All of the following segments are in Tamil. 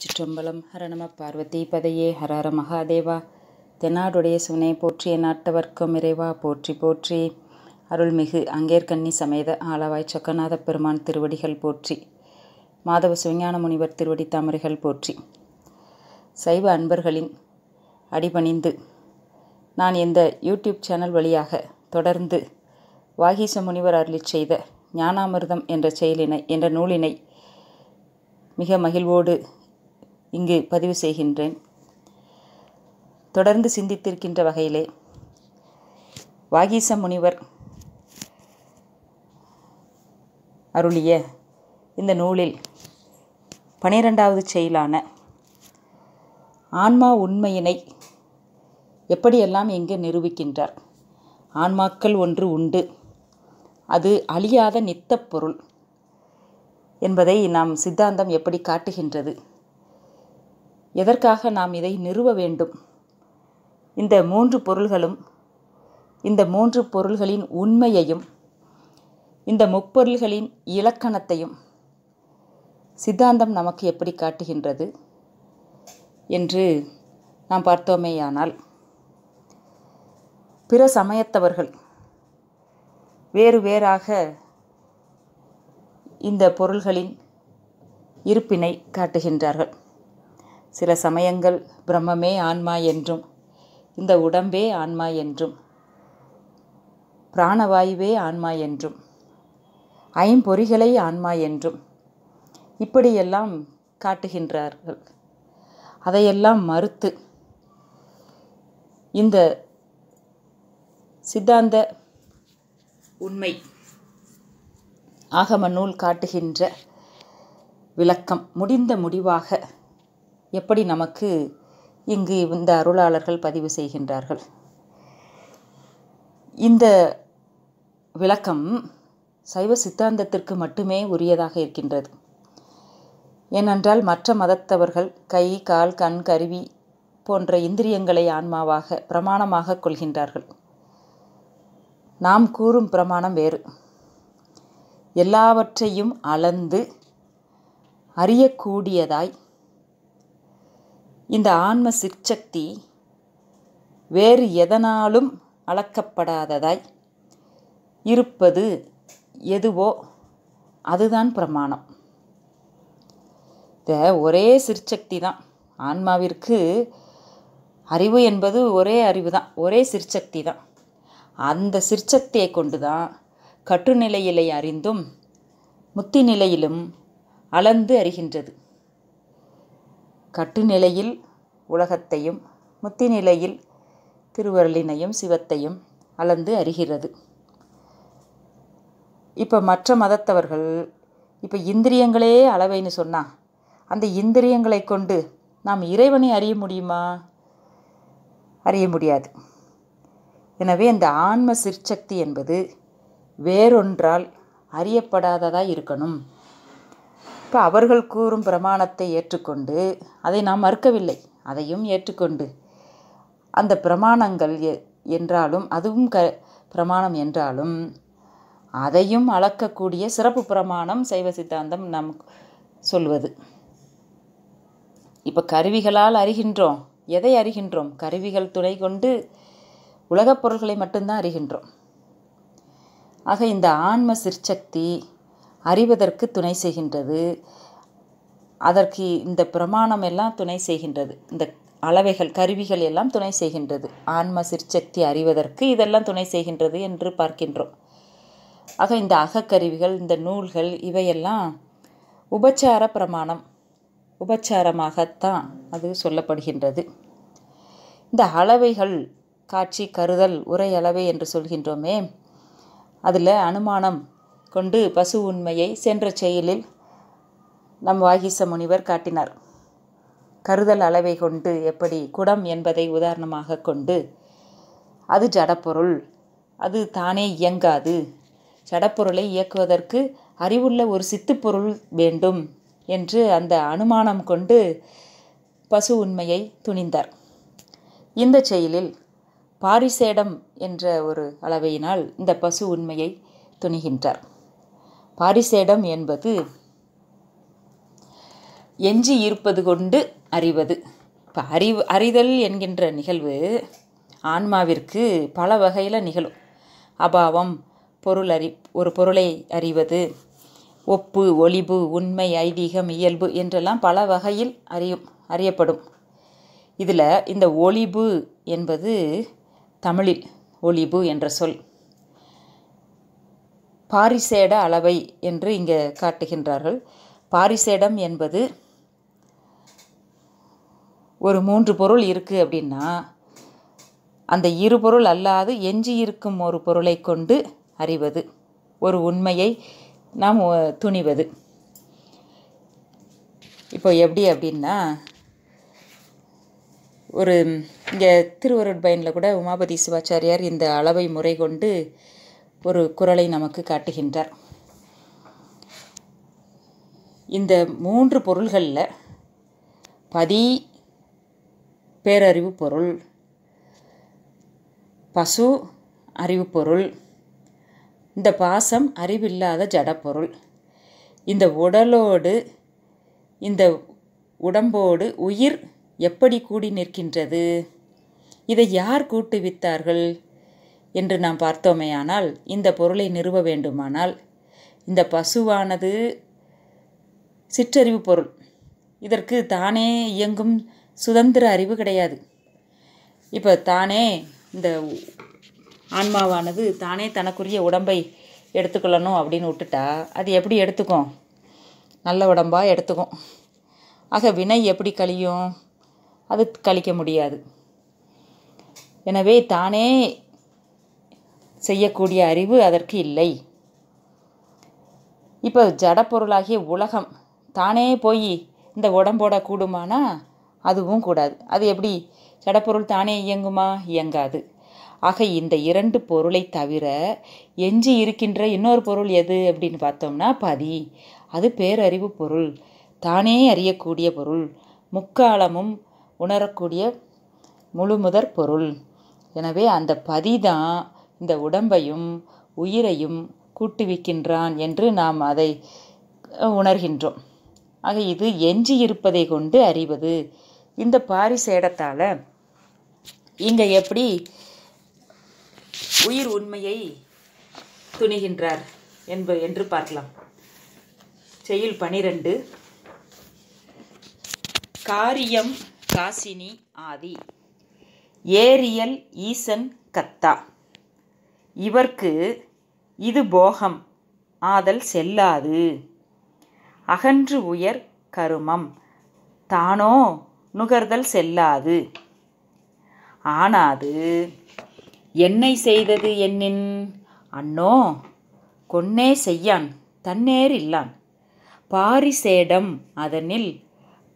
சிற்றம்பலம் ஹரணம பார்வதி பதையே ஹரஹர மகாதேவா தென்னாடுடைய சுனை போற்றி நாட்டவர்க்கம் இறைவா போற்றி போற்றி அருள்மிகு அங்கேற்கண்ணி சமேத ஆளவாய் சக்கநாத பெருமான் திருவடிகள் போற்றி மாதவ சுவிஞான முனிவர் திருவடி தாமரைகள் போற்றி சைவ அன்பர்களின் அடிபணிந்து நான் இந்த யூடியூப் சேனல் வழியாக தொடர்ந்து வாகீச முனிவர் அருளி செய்த ஞானாமிர்தம் என்ற செயலினை என்ற நூலினை மிக மகிழ்வோடு இங்கு பதிவு செய்கின்றேன் தொடர்ந்து சிந்தித்திருக்கின்ற வகையிலே வாகீச முனிவர் அருளிய இந்த நூலில் பனிரெண்டாவது செயலான ஆன்மா உண்மையினை எப்படியெல்லாம் இங்கு நிரூபிக்கின்றார் ஆன்மாக்கள் ஒன்று உண்டு அது அழியாத நித்த பொருள் என்பதை நாம் சித்தாந்தம் எப்படி காட்டுகின்றது எதற்காக நாம் இதை நிறுவ வேண்டும் இந்த மூன்று பொருள்களும் இந்த மூன்று பொருள்களின் உண்மையையும் இந்த முப்பொருள்களின் இலக்கணத்தையும் சித்தாந்தம் நமக்கு எப்படி காட்டுகின்றது என்று நாம் பார்த்தோமேயானால் பிற சமயத்தவர்கள் வேறு வேறாக இந்த பொருள்களின் இருப்பினை காட்டுகின்றார்கள் சில சமயங்கள் பிரம்மமே ஆன்மா என்றும் இந்த உடம்பே ஆன்மா என்றும் பிராணவாயுவே ஆன்மா என்றும் ஐம்பொறிகளை ஆன்மா என்றும் இப்படியெல்லாம் காட்டுகின்றார்கள் அதையெல்லாம் மறுத்து இந்த சித்தாந்த உண்மை ஆகம நூல் காட்டுகின்ற விளக்கம் முடிந்த முடிவாக எப்படி நமக்கு இங்கு இந்த அருளாளர்கள் பதிவு செய்கின்றார்கள் இந்த விளக்கம் சைவ சித்தாந்தத்திற்கு மட்டுமே உரியதாக இருக்கின்றது ஏனென்றால் மற்ற மதத்தவர்கள் கை கால் கண் கருவி போன்ற இந்திரியங்களை ஆன்மாவாக பிரமாணமாக கொள்கின்றார்கள் நாம் கூறும் பிரமாணம் வேறு எல்லாவற்றையும் அளந்து அறியக்கூடியதாய் இந்த ஆன்ம சிற்சக்தி வேறு எதனாலும் அளக்கப்படாததாய் இருப்பது எதுவோ அதுதான் பிரமாணம் இந்த ஒரே சிற்சக்தி தான் ஆன்மாவிற்கு அறிவு என்பது ஒரே அறிவு தான் ஒரே சிற்சக்தி தான் அந்த சிற்சக்தியை கொண்டு தான் கட்டுநிலையிலே அறிந்தும் முத்தி நிலையிலும் அளந்து அறிகின்றது கட்டுநிலையில் உலகத்தையும் முத்திநிலையில் திருவருளினையும் சிவத்தையும் அளந்து அறிகிறது இப்போ மற்ற மதத்தவர்கள் இப்போ இந்திரியங்களே அளவைன்னு சொன்னால் அந்த இந்திரியங்களை கொண்டு நாம் இறைவனை அறிய முடியுமா அறிய முடியாது எனவே இந்த ஆன்ம சிற்சக்தி என்பது வேறொன்றால் அறியப்படாததாக இருக்கணும் இப்போ அவர்கள் கூறும் பிரமாணத்தை ஏற்றுக்கொண்டு அதை நாம் மறுக்கவில்லை அதையும் ஏற்றுக்கொண்டு அந்த பிரமாணங்கள் என்றாலும் அதுவும் க பிரமாணம் என்றாலும் அதையும் அளக்கக்கூடிய சிறப்பு பிரமாணம் சைவ சித்தாந்தம் நம் சொல்வது இப்போ கருவிகளால் அறிகின்றோம் எதை அறிகின்றோம் கருவிகள் துணை கொண்டு உலகப் பொருள்களை மட்டும்தான் அறிகின்றோம் ஆக இந்த ஆன்ம சிற்சக்தி அறிவதற்கு துணை செய்கின்றது அதற்கு இந்த பிரமாணம் எல்லாம் துணை செய்கின்றது இந்த அளவைகள் கருவிகள் எல்லாம் துணை செய்கின்றது ஆன்ம சிற்சக்தி அறிவதற்கு இதெல்லாம் துணை செய்கின்றது என்று பார்க்கின்றோம் ஆக இந்த அகக்கருவிகள் இந்த நூல்கள் இவையெல்லாம் உபச்சார பிரமாணம் உபச்சாரமாகத்தான் அது சொல்லப்படுகின்றது இந்த அளவைகள் காட்சி கருதல் உரை அளவை என்று சொல்கின்றோமே அதில் அனுமானம் கொண்டு பசு உண்மையை சென்ற செயலில் நம் வாகிச முனிவர் காட்டினார் கருதல் அளவை கொண்டு எப்படி குடம் என்பதை உதாரணமாக கொண்டு அது ஜடப்பொருள் அது தானே இயங்காது ஜடப்பொருளை இயக்குவதற்கு அறிவுள்ள ஒரு சித்துப்பொருள் வேண்டும் என்று அந்த அனுமானம் கொண்டு பசு உண்மையை துணிந்தார் இந்த செயலில் பாரிசேடம் என்ற ஒரு அளவையினால் இந்த பசு உண்மையை துணிகின்றார் பாரிசேடம் என்பது எஞ்சி இருப்பது கொண்டு அறிவது இப்போ அறிவு அறிதல் என்கின்ற நிகழ்வு ஆன்மாவிற்கு பல வகையில் நிகழும் அபாவம் பொருள் அறி ஒரு பொருளை அறிவது ஒப்பு ஒளிபு உண்மை ஐதீகம் இயல்பு என்றெல்லாம் பல வகையில் அறியும் அறியப்படும் இதில் இந்த ஒளிபு என்பது தமிழில் ஒளிபு என்ற சொல் பாரிசேட அளவை என்று இங்கே காட்டுகின்றார்கள் பாரிசேடம் என்பது ஒரு மூன்று பொருள் இருக்குது அப்படின்னா அந்த இரு பொருள் அல்லாது எஞ்சி இருக்கும் ஒரு பொருளை கொண்டு அறிவது ஒரு உண்மையை நாம் துணிவது இப்போ எப்படி அப்படின்னா ஒரு இங்கே திருவருட்பயனில் கூட உமாபதி சிவாச்சாரியார் இந்த அளவை முறை கொண்டு ஒரு குரலை நமக்கு காட்டுகின்றார் இந்த மூன்று பொருள்களில் பதி பேரறிவு பொருள் பசு அறிவு பொருள் இந்த பாசம் அறிவில்லாத ஜடப்பொருள் இந்த உடலோடு இந்த உடம்போடு உயிர் எப்படி கூடி நிற்கின்றது இதை யார் கூட்டுவித்தார்கள் என்று நாம் பார்த்தோமேயானால் இந்த பொருளை நிறுவ வேண்டுமானால் இந்த பசுவானது சிற்றறிவு பொருள் இதற்கு தானே இயங்கும் சுதந்திர அறிவு கிடையாது இப்போ தானே இந்த ஆன்மாவானது தானே தனக்குரிய உடம்பை எடுத்துக்கொள்ளணும் அப்படின்னு விட்டுட்டா அது எப்படி எடுத்துக்கும் நல்ல உடம்பாக எடுத்துக்கும் ஆக வினை எப்படி கழியும் அது கழிக்க முடியாது எனவே தானே செய்யக்கூடிய அறிவு அதற்கு இல்லை இப்போ ஜடப்பொருளாகிய உலகம் தானே போய் இந்த உடம்போட கூடுமானா அதுவும் கூடாது அது எப்படி ஜடப்பொருள் தானே இயங்குமா இயங்காது ஆக இந்த இரண்டு பொருளை தவிர எஞ்சி இருக்கின்ற இன்னொரு பொருள் எது அப்படின்னு பார்த்தோம்னா பதி அது பேரறிவு பொருள் தானே அறியக்கூடிய பொருள் முக்காலமும் உணரக்கூடிய முழுமுதற் பொருள் எனவே அந்த பதி தான் இந்த உடம்பையும் உயிரையும் கூட்டுவிக்கின்றான் என்று நாம் அதை உணர்கின்றோம் ஆக இது எஞ்சி இருப்பதை கொண்டு அறிவது இந்த பாரிசேடத்தால் இங்கே எப்படி உயிர் உண்மையை துணிகின்றார் என்ப என்று பார்க்கலாம் செயல் பனிரெண்டு காரியம் காசினி ஆதி ஏரியல் ஈசன் கத்தா இவர்க்கு இது போகம் ஆதல் செல்லாது அகன்று உயர் கருமம் தானோ நுகர்தல் செல்லாது ஆனாது என்னை செய்தது என்னின் அன்னோ கொன்னே செய்யான் தன்னேர் இல்லான் பாரிசேடம் அதனில்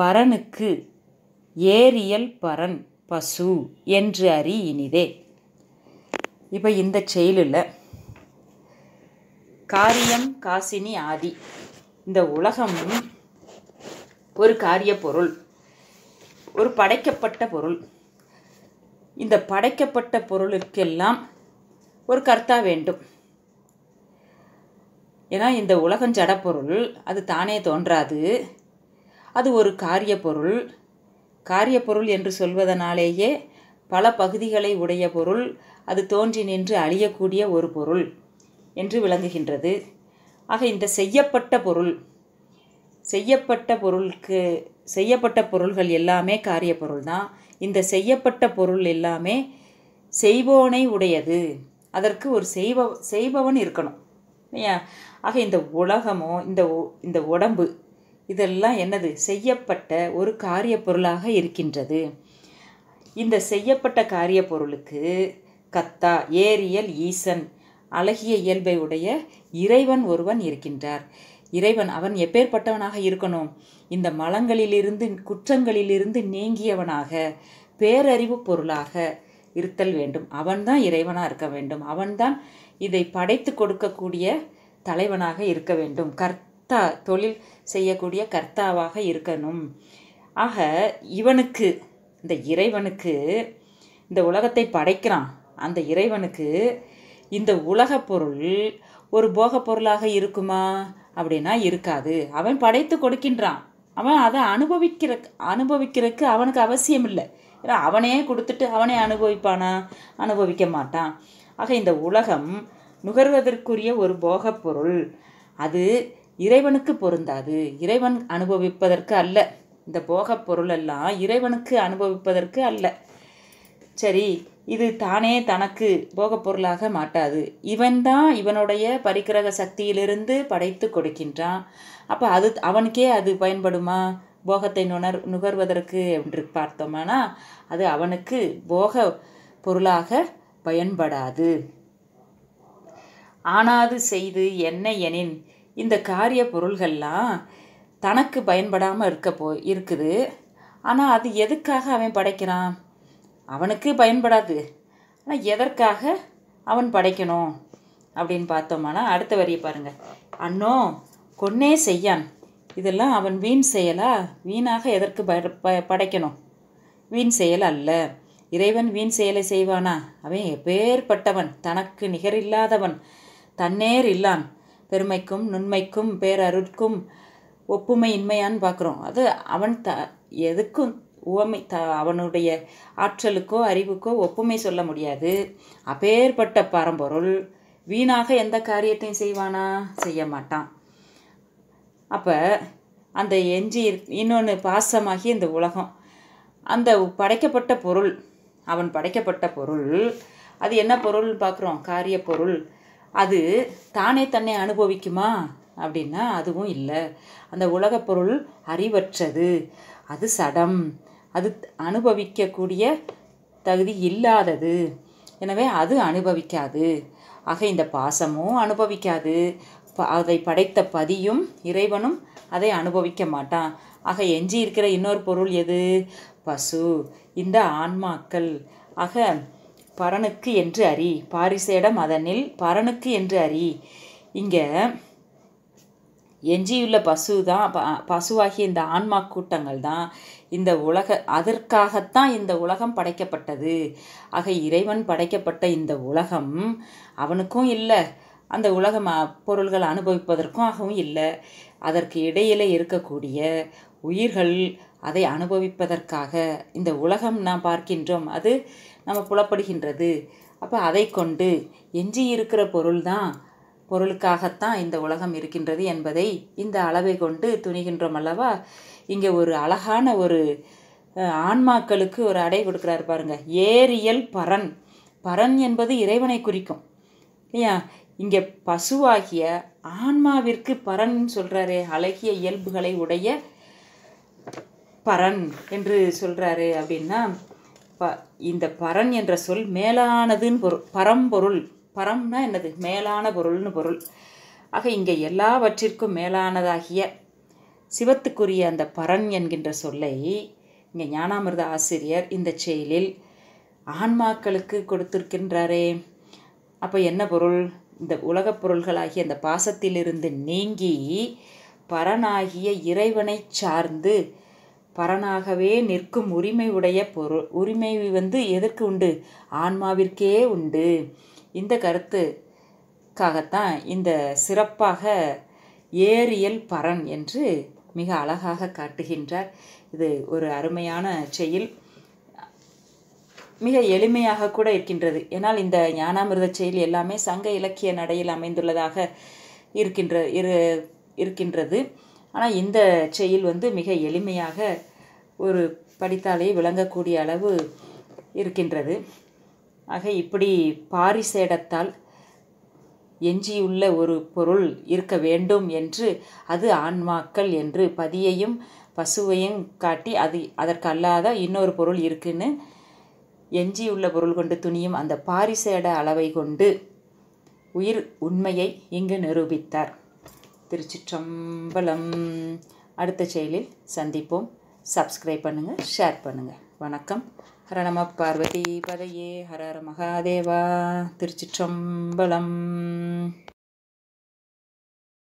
பரனுக்கு ஏரியல் பரன் பசு என்று அறி இனிதே இப்போ இந்த செயலில் காரியம் காசினி ஆதி இந்த உலகம் ஒரு காரிய பொருள் ஒரு படைக்கப்பட்ட பொருள் இந்த படைக்கப்பட்ட பொருளுக்கெல்லாம் ஒரு கர்த்தா வேண்டும் ஏன்னா இந்த உலகம் ஜடப்பொருள் அது தானே தோன்றாது அது ஒரு காரிய பொருள் காரிய பொருள் என்று சொல்வதனாலேயே பல பகுதிகளை உடைய பொருள் அது தோன்றி நின்று அழியக்கூடிய ஒரு பொருள் என்று விளங்குகின்றது ஆக இந்த செய்யப்பட்ட பொருள் செய்யப்பட்ட பொருளுக்கு செய்யப்பட்ட பொருள்கள் எல்லாமே காரிய பொருள் தான் இந்த செய்யப்பட்ட பொருள் எல்லாமே செய்பவனை உடையது அதற்கு ஒரு செய்வ செய்பவன் இருக்கணும் ஆக இந்த உலகமோ இந்த இந்த உடம்பு இதெல்லாம் என்னது செய்யப்பட்ட ஒரு காரிய பொருளாக இருக்கின்றது இந்த செய்யப்பட்ட காரிய பொருளுக்கு கத்தா ஏரியல் ஈசன் அழகிய இயல்பை உடைய இறைவன் ஒருவன் இருக்கின்றார் இறைவன் அவன் எப்பேற்பட்டவனாக இருக்கணும் இந்த மலங்களிலிருந்து குற்றங்களிலிருந்து நீங்கியவனாக பேரறிவு பொருளாக இருத்தல் வேண்டும் அவன்தான் இறைவனாக இருக்க வேண்டும் அவன்தான் இதை படைத்து கொடுக்கக்கூடிய தலைவனாக இருக்க வேண்டும் கர்த்தா தொழில் செய்யக்கூடிய கர்த்தாவாக இருக்கணும் ஆக இவனுக்கு இந்த இறைவனுக்கு இந்த உலகத்தை படைக்கிறான் அந்த இறைவனுக்கு இந்த உலக பொருள் ஒரு போக பொருளாக இருக்குமா அப்படின்னா இருக்காது அவன் படைத்து கொடுக்கின்றான் அவன் அதை அனுபவிக்கிற அனுபவிக்கிறதுக்கு அவனுக்கு அவசியம் இல்லை ஏன்னா அவனே கொடுத்துட்டு அவனே அனுபவிப்பானா அனுபவிக்க மாட்டான் ஆக இந்த உலகம் நுகர்வதற்குரிய ஒரு போகப் பொருள் அது இறைவனுக்கு பொருந்தாது இறைவன் அனுபவிப்பதற்கு அல்ல இந்த போகப் பொருளெல்லாம் இறைவனுக்கு அனுபவிப்பதற்கு அல்ல சரி இது தானே தனக்கு போகப் பொருளாக மாட்டாது இவன்தான் இவனுடைய பரிக்கிரக சக்தியிலிருந்து படைத்து கொடுக்கின்றான் அப்போ அது அவனுக்கே அது பயன்படுமா போகத்தை நுணர் நுகர்வதற்கு என்று பார்த்தோமானா அது அவனுக்கு போக பொருளாக பயன்படாது ஆனாது செய்து என்ன எனின் இந்த காரிய பொருள்கள்லாம் தனக்கு பயன்படாமல் இருக்க போ இருக்குது ஆனால் அது எதுக்காக அவன் படைக்கிறான் அவனுக்கு பயன்படாது ஆனால் எதற்காக அவன் படைக்கணும் அப்படின்னு பார்த்தோம்னா அடுத்த வரியை பாருங்கள் அண்ணோ கொன்னே செய்யான் இதெல்லாம் அவன் வீண் செயலா வீணாக எதற்கு ப படைக்கணும் வீண் செயல் அல்ல இறைவன் வீண் செயலை செய்வானா அவன் எப்பேற்பட்டவன் தனக்கு நிகரில்லாதவன் தன்னேர் இல்லான் பெருமைக்கும் நுண்மைக்கும் பேரருட்கும் ஒப்புமை இன்மையான்னு பார்க்குறோம் அது அவன் த எதுக்கும் உவமை த அவனுடைய ஆற்றலுக்கோ அறிவுக்கோ ஒப்புமை சொல்ல முடியாது அப்பேற்பட்ட பரம்பொருள் வீணாக எந்த காரியத்தையும் செய்வானா செய்ய மாட்டான் அப்போ அந்த எஞ்சி இன்னொன்று பாசமாகி இந்த உலகம் அந்த படைக்கப்பட்ட பொருள் அவன் படைக்கப்பட்ட பொருள் அது என்ன பொருள்னு பார்க்குறோம் காரிய பொருள் அது தானே தன்னை அனுபவிக்குமா அப்படின்னா அதுவும் இல்லை அந்த உலகப் பொருள் அறிவற்றது அது சடம் அது அனுபவிக்கக்கூடிய தகுதி இல்லாதது எனவே அது அனுபவிக்காது ஆக இந்த பாசமும் அனுபவிக்காது அதை படைத்த பதியும் இறைவனும் அதை அனுபவிக்க மாட்டான் ஆக எஞ்சி இருக்கிற இன்னொரு பொருள் எது பசு இந்த ஆன்மாக்கள் ஆக பரனுக்கு என்று அறி பாரிசேடம் அதனில் பரனுக்கு என்று அறி இங்கே எஞ்சியுள்ள பசு தான் பசுவாகிய இந்த ஆன்மா கூட்டங்கள் தான் இந்த உலக அதற்காகத்தான் இந்த உலகம் படைக்கப்பட்டது ஆக இறைவன் படைக்கப்பட்ட இந்த உலகம் அவனுக்கும் இல்லை அந்த உலக பொருள்கள் அனுபவிப்பதற்கும் ஆகவும் இல்லை அதற்கு இடையில இருக்கக்கூடிய உயிர்கள் அதை அனுபவிப்பதற்காக இந்த உலகம் நாம் பார்க்கின்றோம் அது நம்ம புலப்படுகின்றது அப்போ அதை கொண்டு எஞ்சி இருக்கிற பொருள் தான் பொருளுக்காகத்தான் இந்த உலகம் இருக்கின்றது என்பதை இந்த அளவை கொண்டு துணிகின்றோம் அல்லவா இங்கே ஒரு அழகான ஒரு ஆன்மாக்களுக்கு ஒரு அடை கொடுக்குறாரு பாருங்க ஏரியல் பரன் பரன் என்பது இறைவனை குறிக்கும் இல்லையா இங்கே பசுவாகிய ஆன்மாவிற்கு பரன் சொல்கிறாரு அழகிய இயல்புகளை உடைய பரன் என்று சொல்கிறாரு அப்படின்னா ப இந்த பரன் என்ற சொல் மேலானதுன்னு பொருள் பரம்பொருள் பரம்னா என்னது மேலான பொருள்னு பொருள் ஆக இங்கே எல்லாவற்றிற்கும் மேலானதாகிய சிவத்துக்குரிய அந்த பரன் என்கின்ற சொல்லை இங்கே ஞானாமிர்த ஆசிரியர் இந்த செயலில் ஆன்மாக்களுக்கு கொடுத்திருக்கின்றாரே அப்போ என்ன பொருள் இந்த உலகப் பொருள்களாகிய அந்த பாசத்திலிருந்து நீங்கி பரனாகிய இறைவனை சார்ந்து பரனாகவே நிற்கும் உரிமை உடைய பொருள் உரிமை வந்து எதற்கு உண்டு ஆன்மாவிற்கே உண்டு இந்த கருத்துக்காகத்தான் இந்த சிறப்பாக ஏரியல் பரன் என்று மிக அழகாக காட்டுகின்றார் இது ஒரு அருமையான செயல் மிக எளிமையாக கூட இருக்கின்றது ஏன்னால் இந்த ஞானாமிரத செயல் எல்லாமே சங்க இலக்கிய நடையில் அமைந்துள்ளதாக இருக்கின்ற இரு இருக்கின்றது ஆனால் இந்த செயல் வந்து மிக எளிமையாக ஒரு படித்தாலே விளங்கக்கூடிய அளவு இருக்கின்றது ஆக இப்படி பாரிசேடத்தால் எஞ்சியுள்ள ஒரு பொருள் இருக்க வேண்டும் என்று அது ஆன்மாக்கள் என்று பதியையும் பசுவையும் காட்டி அது அதற்கு அல்லாத இன்னொரு பொருள் இருக்குன்னு எஞ்சியுள்ள பொருள் கொண்டு துணியும் அந்த பாரிசேட அளவை கொண்டு உயிர் உண்மையை இங்கு நிரூபித்தார் திருச்சிற்றம்பலம் அடுத்த செயலில் சந்திப்போம் சப்ஸ்கிரைப் பண்ணுங்கள் ஷேர் பண்ணுங்கள் வணக்கம் ஹர நம பார்வதி பதையே ஹர மகாதேவா திருச்சிற்றம்பலம்